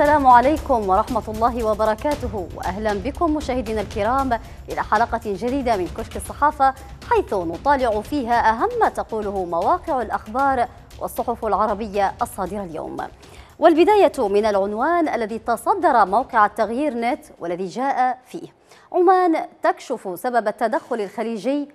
السلام عليكم ورحمة الله وبركاته وأهلا بكم مشاهدينا الكرام إلى حلقة جديدة من كشك الصحافة حيث نطالع فيها أهم ما تقوله مواقع الأخبار والصحف العربية الصادرة اليوم والبداية من العنوان الذي تصدر موقع التغيير نت والذي جاء فيه عمان تكشف سبب التدخل الخليجي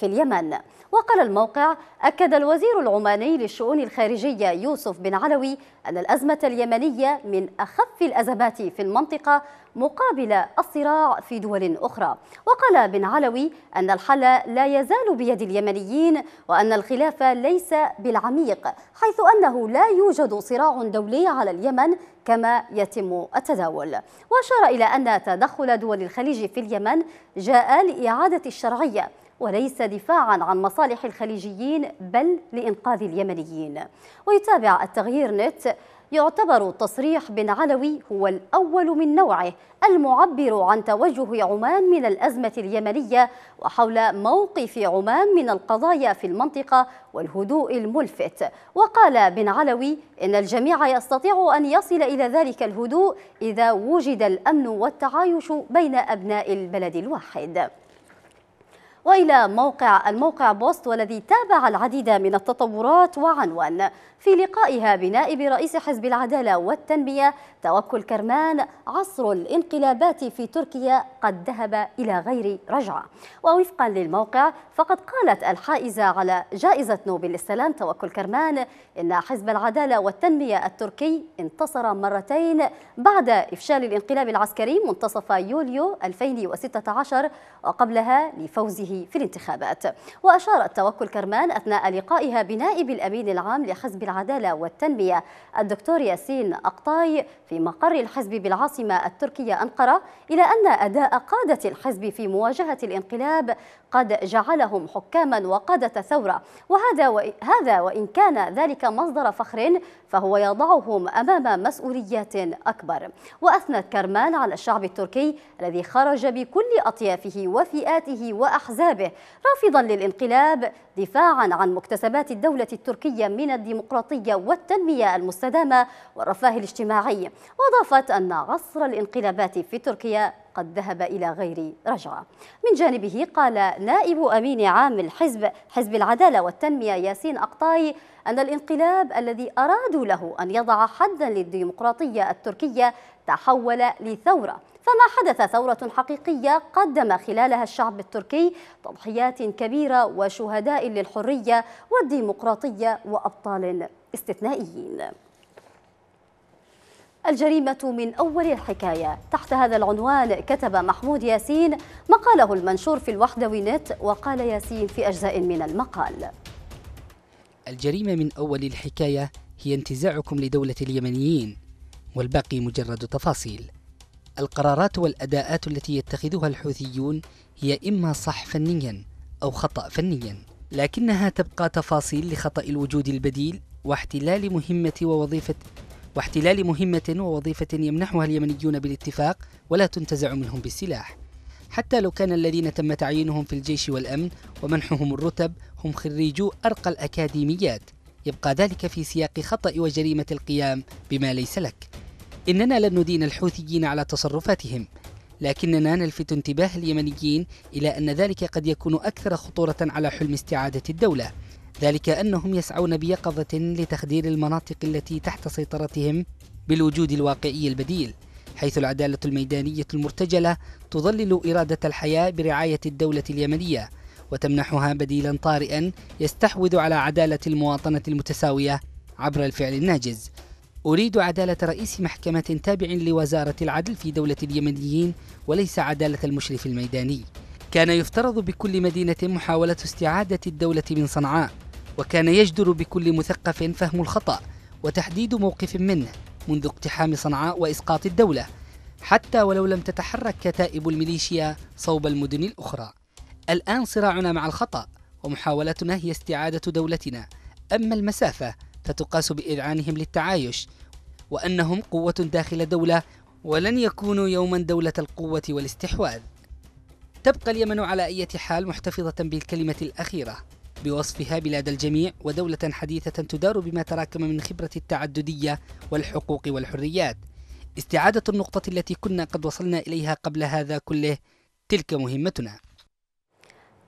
في اليمن وقال الموقع أكد الوزير العماني للشؤون الخارجية يوسف بن علوي أن الأزمة اليمنية من أخف الأزمات في المنطقة مقابل الصراع في دول أخرى وقال بن علوي أن الحل لا يزال بيد اليمنيين وأن الخلاف ليس بالعميق حيث أنه لا يوجد صراع دولي على اليمن كما يتم التداول وأشار إلى أن تدخل دول الخليج في اليمن جاء لإعادة الشرعية وليس دفاعا عن مصالح الخليجيين بل لإنقاذ اليمنيين ويتابع التغيير نت يعتبر التصريح بن علوي هو الأول من نوعه المعبر عن توجه عمان من الأزمة اليمنية وحول موقف عمان من القضايا في المنطقة والهدوء الملفت وقال بن علوي إن الجميع يستطيع أن يصل إلى ذلك الهدوء إذا وجد الأمن والتعايش بين أبناء البلد الواحد وإلى موقع الموقع بوست والذي تابع العديد من التطورات وعنوان في لقائها بنائب رئيس حزب العدالة والتنمية توكل كرمان عصر الانقلابات في تركيا قد ذهب إلى غير رجعة ووفقا للموقع فقد قالت الحائزة على جائزة نوبل للسلام توكل كرمان إن حزب العدالة والتنمية التركي انتصر مرتين بعد إفشال الانقلاب العسكري منتصف يوليو 2016 وقبلها لفوزه عليه في الانتخابات وأشارت توكل كرمان أثناء لقائها بنائب الأمين العام لحزب العدالة والتنمية الدكتور ياسين أقطاي في مقر الحزب بالعاصمة التركية أنقرة إلى أن أداء قادة الحزب في مواجهة الانقلاب قد جعلهم حكاما وقادة ثورة وهذا هذا وإن كان ذلك مصدر فخر فهو يضعهم أمام مسؤوليات أكبر وأثنت كرمان على الشعب التركي الذي خرج بكل أطيافه وفئاته وأحزابه رافضا للانقلاب دفاعا عن مكتسبات الدولة التركية من الديمقراطية والتنمية المستدامة والرفاه الاجتماعي وأضافت أن عصر الانقلابات في تركيا قد ذهب إلى غير رجعة من جانبه قال نائب أمين عام الحزب حزب العدالة والتنمية ياسين أقطاي أن الانقلاب الذي أرادوا له أن يضع حدا للديمقراطية التركية تحول لثورة فما حدث ثورة حقيقية قدم خلالها الشعب التركي تضحيات كبيرة وشهداء للحرية والديمقراطية وأبطال استثنائيين الجريمة من أول الحكاية تحت هذا العنوان كتب محمود ياسين مقاله المنشور في الوحدوي نت وقال ياسين في أجزاء من المقال الجريمة من أول الحكاية هي انتزاعكم لدولة اليمنيين والباقي مجرد تفاصيل القرارات والأداءات التي يتخذها الحوثيون هي إما صح فنيا أو خطأ فنيا لكنها تبقى تفاصيل لخطأ الوجود البديل واحتلال مهمة ووظيفة واحتلال مهمة ووظيفة يمنحها اليمنيون بالاتفاق ولا تنتزع منهم بالسلاح حتى لو كان الذين تم تعيينهم في الجيش والأمن ومنحهم الرتب هم خريجو أرقى الأكاديميات يبقى ذلك في سياق خطأ وجريمة القيام بما ليس لك إننا لن ندين الحوثيين على تصرفاتهم لكننا نلفت انتباه اليمنيين إلى أن ذلك قد يكون أكثر خطورة على حلم استعادة الدولة ذلك أنهم يسعون بيقظة لتخدير المناطق التي تحت سيطرتهم بالوجود الواقعي البديل حيث العدالة الميدانية المرتجلة تظلل إرادة الحياة برعاية الدولة اليمنية وتمنحها بديلا طارئا يستحوذ على عدالة المواطنة المتساوية عبر الفعل الناجز أريد عدالة رئيس محكمة تابع لوزارة العدل في دولة اليمنيين وليس عدالة المشرف الميداني كان يفترض بكل مدينة محاولة استعادة الدولة من صنعاء وكان يجدر بكل مثقف فهم الخطأ وتحديد موقف منه منذ اقتحام صنعاء وإسقاط الدولة حتى ولو لم تتحرك كتائب الميليشيا صوب المدن الأخرى الآن صراعنا مع الخطأ ومحاولتنا هي استعادة دولتنا أما المسافة فتقاس بإذعانهم للتعايش وأنهم قوة داخل دولة ولن يكونوا يوما دولة القوة والاستحواذ تبقى اليمن على أي حال محتفظة بالكلمة الأخيرة بوصفها بلاد الجميع ودولة حديثة تدار بما تراكم من خبرة التعددية والحقوق والحريات استعادة النقطة التي كنا قد وصلنا إليها قبل هذا كله تلك مهمتنا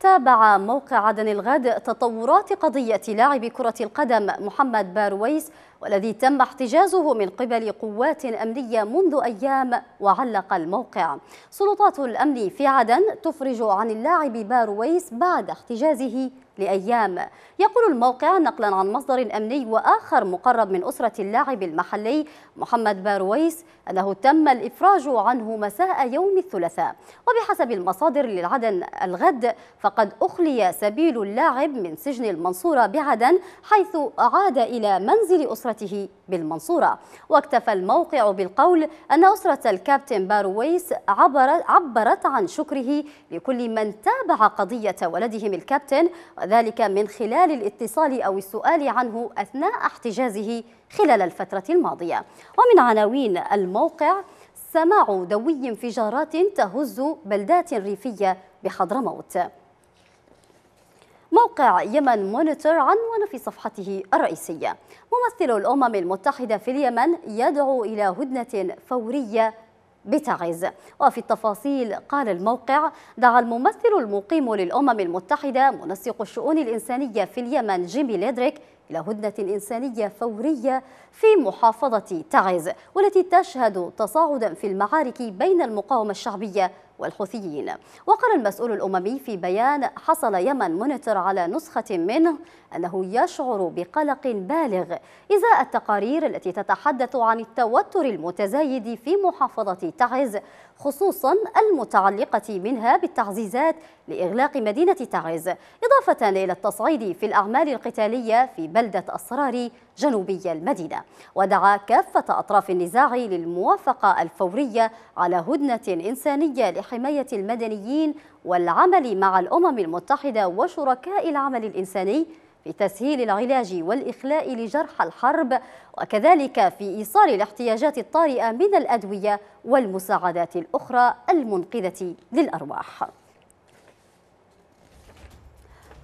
تابع موقع عدن الغد تطورات قضية لاعب كرة القدم محمد بارويس والذي تم احتجازه من قبل قوات أمنية منذ أيام وعلق الموقع سلطات الأمن في عدن تفرج عن اللاعب بارويس بعد احتجازه لأيام يقول الموقع نقلا عن مصدر أمني وآخر مقرب من أسرة اللاعب المحلي محمد بارويس أنه تم الإفراج عنه مساء يوم الثلاثاء وبحسب المصادر للعدن الغد فقد أخلي سبيل اللاعب من سجن المنصورة بعدن حيث عاد إلى منزل أسرته بالمنصورة واكتفى الموقع بالقول أن أسرة الكابتن بارويس عبرت عن شكره لكل من تابع قضية ولدهم الكابتن وذلك من خلال الاتصال أو السؤال عنه أثناء احتجازه خلال الفترة الماضية ومن عناوين الموقع سماع دوي انفجارات تهز بلدات ريفية بحضرموت موقع يمن مونيتور عنوان في صفحته الرئيسية ممثل الأمم المتحدة في اليمن يدعو إلى هدنة فورية بتعز وفي التفاصيل قال الموقع دعا الممثل المقيم للأمم المتحدة منسق الشؤون الإنسانية في اليمن جيمي ليدريك إلى هدنة إنسانية فورية في محافظة تعز والتي تشهد تصاعدا في المعارك بين المقاومة الشعبية والحوثيين وقال المسؤول الأممي في بيان حصل يمن مونيتر على نسخة منه أنه يشعر بقلق بالغ إزاء التقارير التي تتحدث عن التوتر المتزايد في محافظة تعز خصوصا المتعلقة منها بالتعزيزات لإغلاق مدينة تعز إضافة إلى التصعيد في الأعمال القتالية في بلدة أسراري جنوبي المدينة ودعا كافة أطراف النزاع للموافقة الفورية على هدنة إنسانية لحماية المدنيين والعمل مع الأمم المتحدة وشركاء العمل الإنساني في تسهيل العلاج والإخلاء لجرحى الحرب وكذلك في إيصال الاحتياجات الطارئة من الأدوية والمساعدات الأخرى المنقذة للأرواح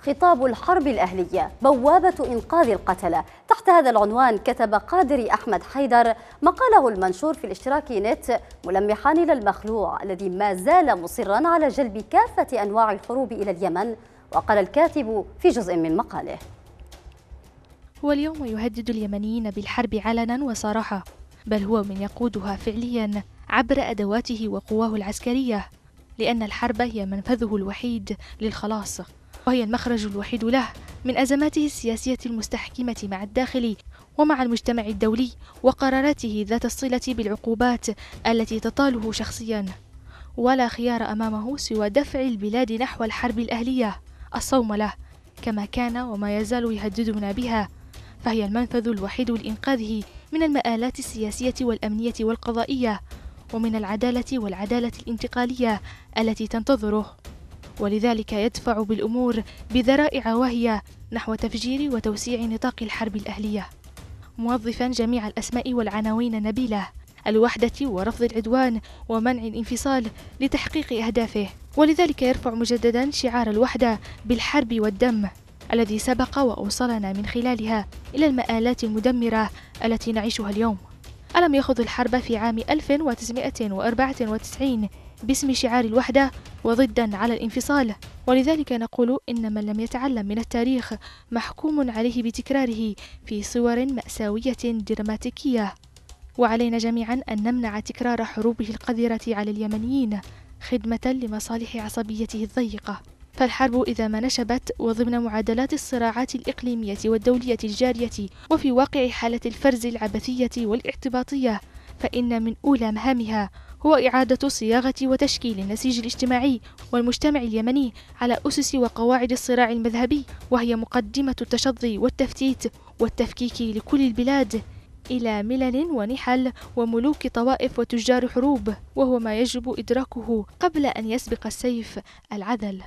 خطاب الحرب الأهلية بوابة إنقاذ القتلة تحت هذا العنوان كتب قادري أحمد حيدر مقاله المنشور في الاشتراك نت ملمحا إلى المخلوع الذي ما زال مصرا على جلب كافة أنواع الحروب إلى اليمن وقال الكاتب في جزء من مقاله هو اليوم يهدد اليمنيين بالحرب علنا وصراحة بل هو من يقودها فعليا عبر أدواته وقواه العسكرية لأن الحرب هي منفذه الوحيد للخلاص وهي المخرج الوحيد له من أزماته السياسية المستحكمة مع الداخل ومع المجتمع الدولي وقراراته ذات الصلة بالعقوبات التي تطاله شخصيا ولا خيار أمامه سوى دفع البلاد نحو الحرب الأهلية الصوم له كما كان وما يزال يهددنا بها فهي المنفذ الوحيد لإنقاذه من المآلات السياسية والأمنية والقضائية ومن العدالة والعدالة الانتقالية التي تنتظره ولذلك يدفع بالأمور بذرائع وهي نحو تفجير وتوسيع نطاق الحرب الأهلية موظفا جميع الأسماء والعناوين النبيلة الوحدة ورفض العدوان ومنع الانفصال لتحقيق أهدافه ولذلك يرفع مجددا شعار الوحدة بالحرب والدم الذي سبق وأوصلنا من خلالها إلى المآلات المدمرة التي نعيشها اليوم ألم يخض الحرب في عام 1994 باسم شعار الوحدة وضدا على الانفصال ولذلك نقول إن من لم يتعلم من التاريخ محكوم عليه بتكراره في صور مأساوية دراماتيكية وعلينا جميعا أن نمنع تكرار حروبه القذرة على اليمنيين خدمة لمصالح عصبيته الضيقة فالحرب إذا ما نشبت وضمن معادلات الصراعات الإقليمية والدولية الجارية وفي واقع حالة الفرز العبثية والاعتباطية فإن من أولى مهامها هو إعادة صياغة وتشكيل النسيج الاجتماعي والمجتمع اليمني على أسس وقواعد الصراع المذهبي وهي مقدمة التشظي والتفتيت والتفكيك لكل البلاد إلى ملل ونحل وملوك طوائف وتجار حروب وهو ما يجب إدراكه قبل أن يسبق السيف العذل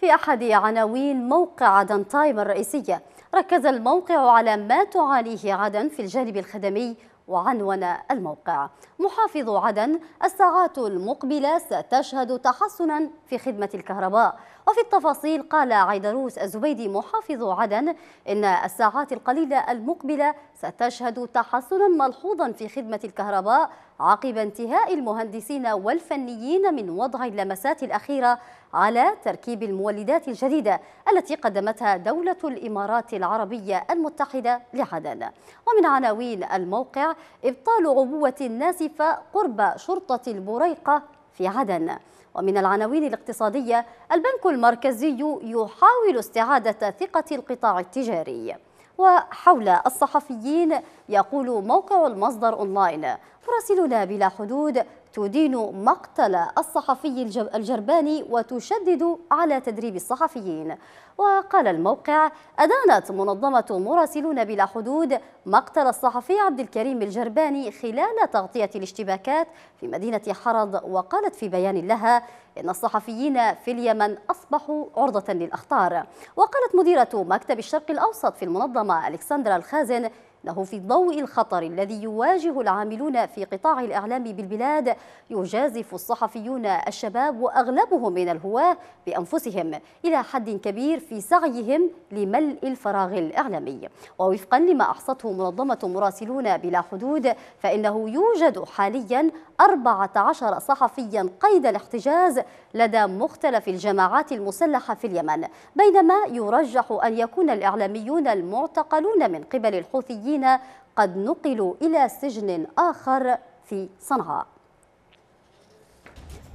في أحد عناوين موقع عدن تايم الرئيسية ركز الموقع على ما تعانيه عدن في الجانب الخدمي وعنون الموقع محافظ عدن الساعات المقبلة ستشهد تحسنا في خدمة الكهرباء وفي التفاصيل قال عيدروس الزبيدي محافظ عدن إن الساعات القليلة المقبلة ستشهد تحسنا ملحوظا في خدمة الكهرباء عقب انتهاء المهندسين والفنيين من وضع اللمسات الأخيرة على تركيب المولدات الجديدة التي قدمتها دولة الإمارات العربية المتحدة لعدن ومن عناوين الموقع إبطال عبوة ناسفة قرب شرطة البريقة في عدن ومن العناوين الاقتصادية البنك المركزي يحاول استعادة ثقة القطاع التجاري وحول الصحفيين يقول موقع المصدر أونلاين مراسلنا بلا حدود تدين مقتل الصحفي الجرباني وتشدد على تدريب الصحفيين وقال الموقع أدانت منظمة مراسلون بلا حدود مقتل الصحفي عبد الكريم الجرباني خلال تغطية الاشتباكات في مدينة حرض وقالت في بيان لها إن الصحفيين في اليمن أصبحوا عرضة للأخطار وقالت مديرة مكتب الشرق الأوسط في المنظمة ألكسندرا الخازن له في ضوء الخطر الذي يواجه العاملون في قطاع الإعلام بالبلاد يجازف الصحفيون الشباب وأغلبهم من الهواة بأنفسهم إلى حد كبير في سعيهم لملء الفراغ الإعلامي ووفقا لما أحصته منظمة مراسلون بلا حدود فإنه يوجد حاليا 14 صحفيا قيد الاحتجاز لدى مختلف الجماعات المسلحة في اليمن بينما يرجح أن يكون الإعلاميون المعتقلون من قبل الحوثيين الذين قد نقلوا إلى سجن آخر في صنعاء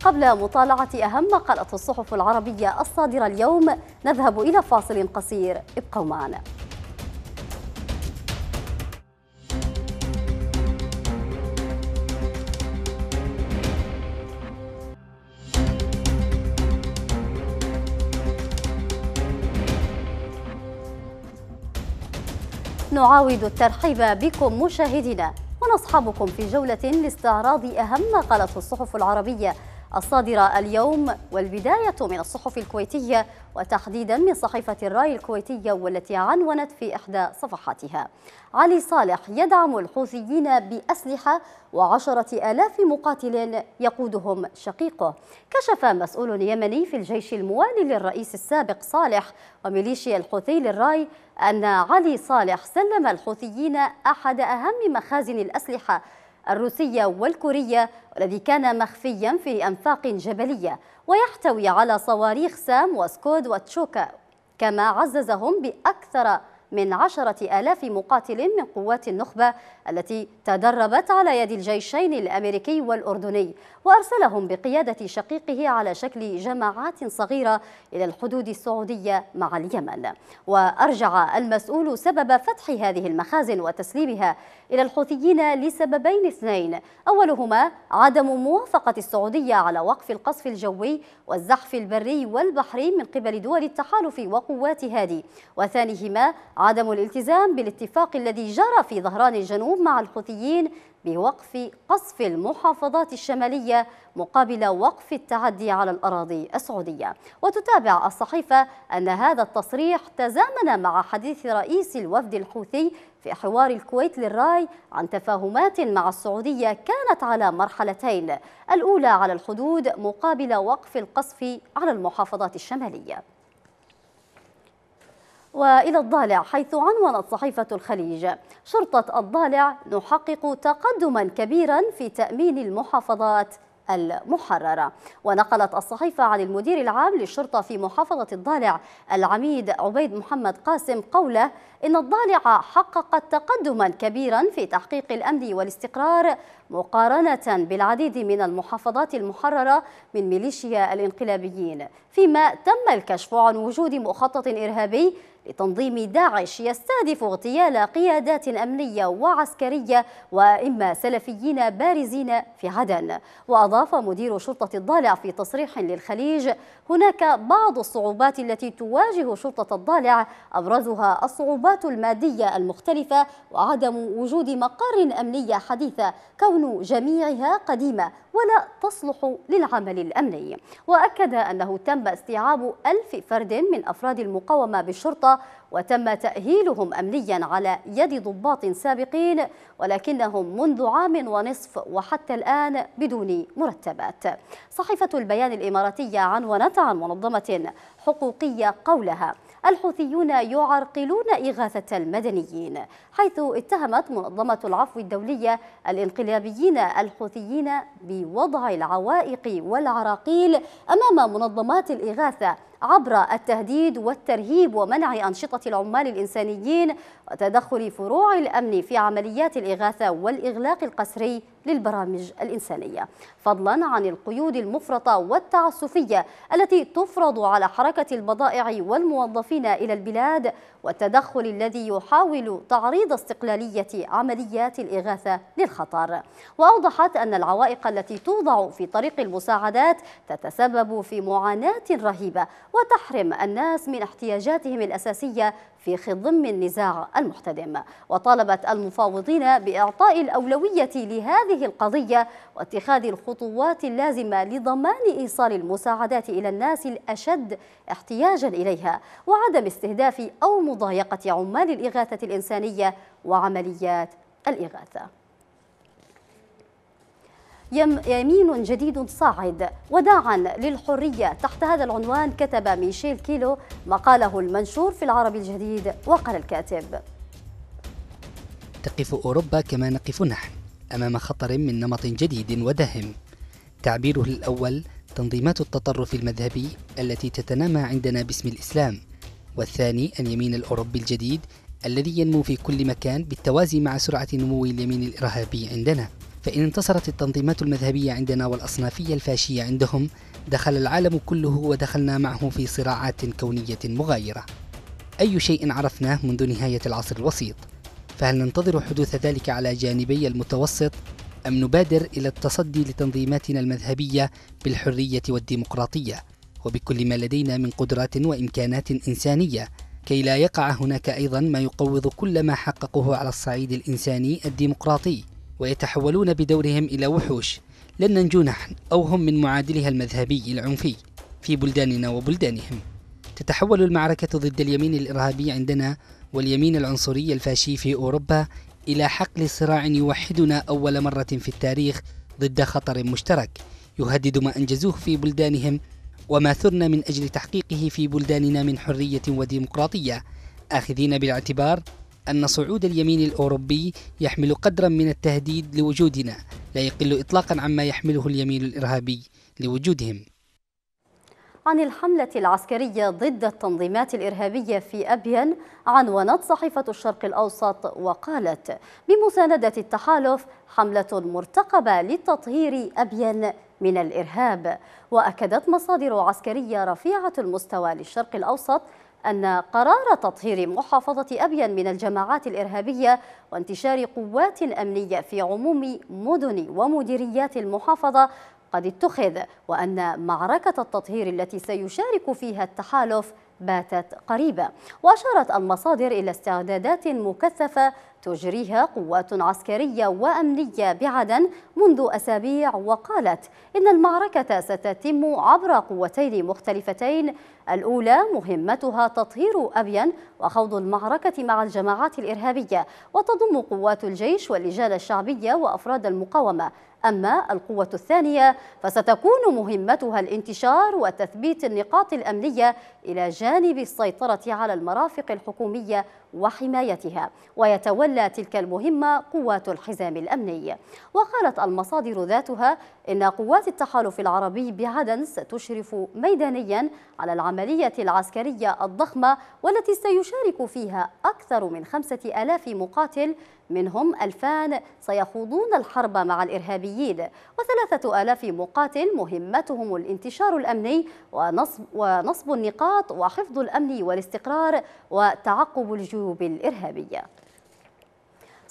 قبل مطالعة أهم مقالة الصحف العربية الصادرة اليوم نذهب إلى فاصل قصير ابقوا معنا نعاود الترحيب بكم مشاهدينا ونصحبكم في جولة لاستعراض أهم ما قالته الصحف العربية الصادرة اليوم والبداية من الصحف الكويتية وتحديدا من صحيفة الراي الكويتية والتي عنونت في إحدى صفحاتها علي صالح يدعم الحوثيين بأسلحة وعشرة آلاف مقاتل يقودهم شقيقه كشف مسؤول يمني في الجيش الموالي للرئيس السابق صالح وميليشيا الحوثي للراي أن علي صالح سلم الحوثيين أحد أهم مخازن الأسلحة الروسية والكورية والذي كان مخفيا في أنفاق جبلية ويحتوي على صواريخ سام وسكود وتشوكا كما عززهم بأكثر من عشرة آلاف مقاتل من قوات النخبة التي تدربت على يد الجيشين الأمريكي والأردني وأرسلهم بقيادة شقيقه على شكل جماعات صغيرة إلى الحدود السعودية مع اليمن وأرجع المسؤول سبب فتح هذه المخازن وتسليمها إلى الحوثيين لسببين اثنين أولهما عدم موافقة السعودية على وقف القصف الجوي والزحف البري والبحري من قبل دول التحالف وقوات هادي وثانيهما عدم الالتزام بالاتفاق الذي جرى في ظهران الجنوب مع الحوثيين بوقف قصف المحافظات الشمالية مقابل وقف التعدي على الأراضي السعودية وتتابع الصحيفة أن هذا التصريح تزامن مع حديث رئيس الوفد الحوثي في حوار الكويت للراي عن تفاهمات مع السعودية كانت على مرحلتين الأولى على الحدود مقابل وقف القصف على المحافظات الشمالية وإلى الضالع حيث عنونت صحيفة الخليج شرطة الضالع نحقق تقدما كبيرا في تأمين المحافظات المحررة ونقلت الصحيفة عن المدير العام للشرطة في محافظة الضالع العميد عبيد محمد قاسم قوله إن الضالع حققت تقدما كبيرا في تحقيق الأمن والاستقرار مقارنة بالعديد من المحافظات المحررة من ميليشيا الانقلابيين فيما تم الكشف عن وجود مخطط إرهابي لتنظيم داعش يستهدف اغتيال قيادات أمنية وعسكرية وإما سلفيين بارزين في عدن وأضاف مدير شرطة الضالع في تصريح للخليج هناك بعض الصعوبات التي تواجه شرطة الضالع أبرزها الصعوبات المادية المختلفة وعدم وجود مقر أمنية حديثة كون جميعها قديمة ولا تصلح للعمل الأمني وأكد أنه تم استيعاب ألف فرد من أفراد المقاومة بالشرطة وتم تأهيلهم أمنيا على يد ضباط سابقين ولكنهم منذ عام ونصف وحتى الآن بدون مرتبات صحيفة البيان الإماراتية عنونت عن منظمة حقوقية قولها الحوثيون يعرقلون إغاثة المدنيين حيث اتهمت منظمة العفو الدولية الانقلابيين الحوثيين بوضع العوائق والعراقيل أمام منظمات الإغاثة عبر التهديد والترهيب ومنع أنشطة العمال الإنسانيين وتدخل فروع الأمن في عمليات الإغاثة والإغلاق القسري للبرامج الإنسانية فضلا عن القيود المفرطة والتعسفية التي تفرض على حركة البضائع والموظفين إلى البلاد والتدخل الذي يحاول تعريض استقلالية عمليات الإغاثة للخطر وأوضحت أن العوائق التي توضع في طريق المساعدات تتسبب في معاناة رهيبة وتحرم الناس من احتياجاتهم الأساسية في خضم النزاع المحتدم وطالبت المفاوضين بإعطاء الأولوية لهذه القضية واتخاذ الخطوات اللازمة لضمان إيصال المساعدات إلى الناس الأشد احتياجا إليها وعدم استهداف أو مضايقة عمال الإغاثة الإنسانية وعمليات الإغاثة يمين جديد صاعد وداعا للحرية تحت هذا العنوان كتب ميشيل كيلو مقاله المنشور في العربي الجديد وقال الكاتب تقف أوروبا كما نقف نحن أمام خطر من نمط جديد ودهم تعبيره الأول تنظيمات التطرف المذهبي التي تتنامى عندنا باسم الإسلام والثاني اليمين الأوروبي الجديد الذي ينمو في كل مكان بالتوازي مع سرعة نمو اليمين الإرهابي عندنا فإن انتصرت التنظيمات المذهبية عندنا والأصنافية الفاشية عندهم دخل العالم كله ودخلنا معه في صراعات كونية مغايرة أي شيء عرفناه منذ نهاية العصر الوسيط فهل ننتظر حدوث ذلك على جانبي المتوسط أم نبادر إلى التصدي لتنظيماتنا المذهبية بالحرية والديمقراطية وبكل ما لدينا من قدرات وإمكانات إنسانية كي لا يقع هناك أيضا ما يقوض كل ما حققه على الصعيد الإنساني الديمقراطي ويتحولون بدورهم إلى وحوش لن ننجو نحن أو هم من معادلها المذهبي العنفي في بلداننا وبلدانهم تتحول المعركة ضد اليمين الإرهابي عندنا واليمين العنصري الفاشي في أوروبا إلى حقل صراع يوحدنا أول مرة في التاريخ ضد خطر مشترك يهدد ما أنجزوه في بلدانهم وما ثرنا من أجل تحقيقه في بلداننا من حرية وديمقراطية آخذين بالاعتبار أن صعود اليمين الأوروبي يحمل قدرا من التهديد لوجودنا لا يقل إطلاقا عما يحمله اليمين الإرهابي لوجودهم عن الحملة العسكرية ضد التنظيمات الإرهابية في أبين عنونت صحيفة الشرق الأوسط وقالت بمساندة التحالف حملة مرتقبة لتطهير أبين من الإرهاب وأكدت مصادر عسكرية رفيعة المستوى للشرق الأوسط أن قرار تطهير محافظة أبين من الجماعات الإرهابية وانتشار قوات أمنية في عموم مدن ومديريات المحافظة قد اتخذ وأن معركة التطهير التي سيشارك فيها التحالف باتت قريبة وأشارت المصادر إلى استعدادات مكثفة تجريها قوات عسكرية وأمنية بعدن منذ أسابيع وقالت إن المعركة ستتم عبر قوتين مختلفتين الأولى مهمتها تطهير أبين وخوض المعركة مع الجماعات الإرهابية وتضم قوات الجيش واللجان الشعبية وأفراد المقاومة أما القوة الثانية فستكون مهمتها الانتشار وتثبيت النقاط الأمنية إلى جانب السيطرة على المرافق الحكومية وحمايتها ويتولى تتولى تلك المهمة قوات الحزام الأمني وقالت المصادر ذاتها إن قوات التحالف العربي بعدن ستشرف ميدانيا على العملية العسكرية الضخمة والتي سيشارك فيها أكثر من خمسة آلاف مقاتل منهم ألفان سيخوضون الحرب مع الإرهابيين وثلاثة آلاف مقاتل مهمتهم الانتشار الأمني ونصب, ونصب النقاط وحفظ الأمن والاستقرار وتعقب الجيوب الإرهابية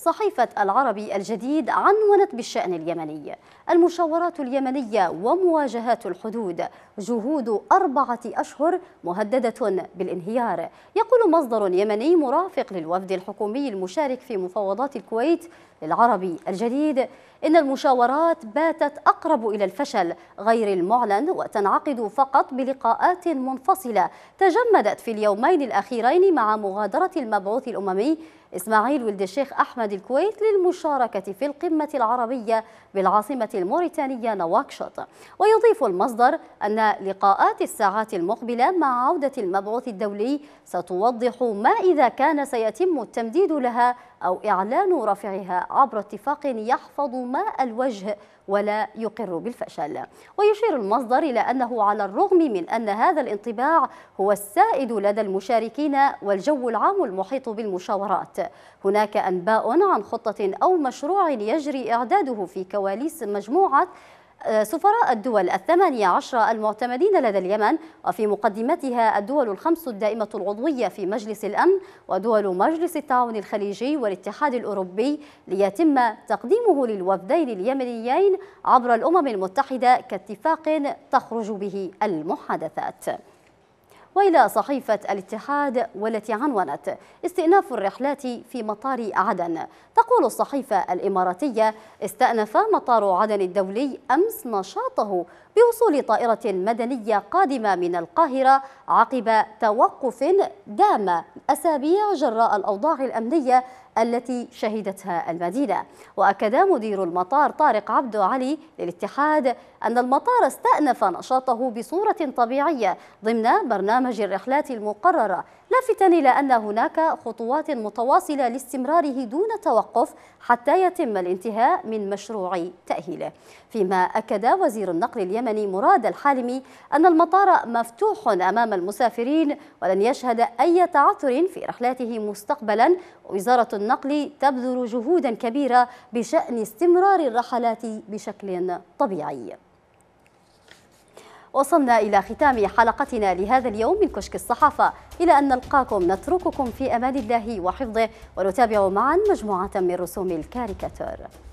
صحيفة العربي الجديد عنونت بالشأن اليمني المشاورات اليمنية ومواجهات الحدود جهود أربعة أشهر مهددة بالانهيار يقول مصدر يمني مرافق للوفد الحكومي المشارك في مفاوضات الكويت للعربي الجديد إن المشاورات باتت أقرب إلى الفشل غير المعلن وتنعقد فقط بلقاءات منفصلة تجمدت في اليومين الأخيرين مع مغادرة المبعوث الأممي إسماعيل ولد الشيخ أحمد الكويت للمشاركة في القمة العربية بالعاصمة الموريتانية نواكشوط ويضيف المصدر أن لقاءات الساعات المقبلة مع عودة المبعوث الدولي ستوضح ما إذا كان سيتم التمديد لها أو إعلان رفعها عبر اتفاق يحفظ ماء الوجه ولا يقر بالفشل ويشير المصدر إلى أنه على الرغم من أن هذا الانطباع هو السائد لدى المشاركين والجو العام المحيط بالمشاورات هناك أنباء عن خطة أو مشروع يجري إعداده في كواليس مجموعة سفراء الدول الثمانية عشر المعتمدين لدى اليمن وفي مقدمتها الدول الخمس الدائمة العضوية في مجلس الأمن ودول مجلس التعاون الخليجي والاتحاد الأوروبي ليتم تقديمه للوفدين اليمنيين عبر الأمم المتحدة كاتفاق تخرج به المحادثات وإلى صحيفة الاتحاد والتي عنونت استئناف الرحلات في مطار عدن تقول الصحيفة الإماراتية استأنف مطار عدن الدولي أمس نشاطه بوصول طائرة مدنية قادمة من القاهرة عقب توقف دام أسابيع جراء الأوضاع الأمنية التي شهدتها المدينة وأكد مدير المطار طارق عبدو علي للاتحاد أن المطار استأنف نشاطه بصورة طبيعية ضمن برنامج الرحلات المقررة لافتا إلى أن هناك خطوات متواصلة لاستمراره دون توقف حتى يتم الانتهاء من مشروع تأهيله فيما أكد وزير النقل اليمني مراد الحالمي أن المطار مفتوح أمام المسافرين ولن يشهد أي تعثر في رحلاته مستقبلا وزارة النقل تبذل جهودا كبيرة بشأن استمرار الرحلات بشكل طبيعي وصلنا إلى ختام حلقتنا لهذا اليوم من كشك الصحافة إلى أن نلقاكم نترككم في أمان الله وحفظه ونتابع معا مجموعة من رسوم الكاريكاتور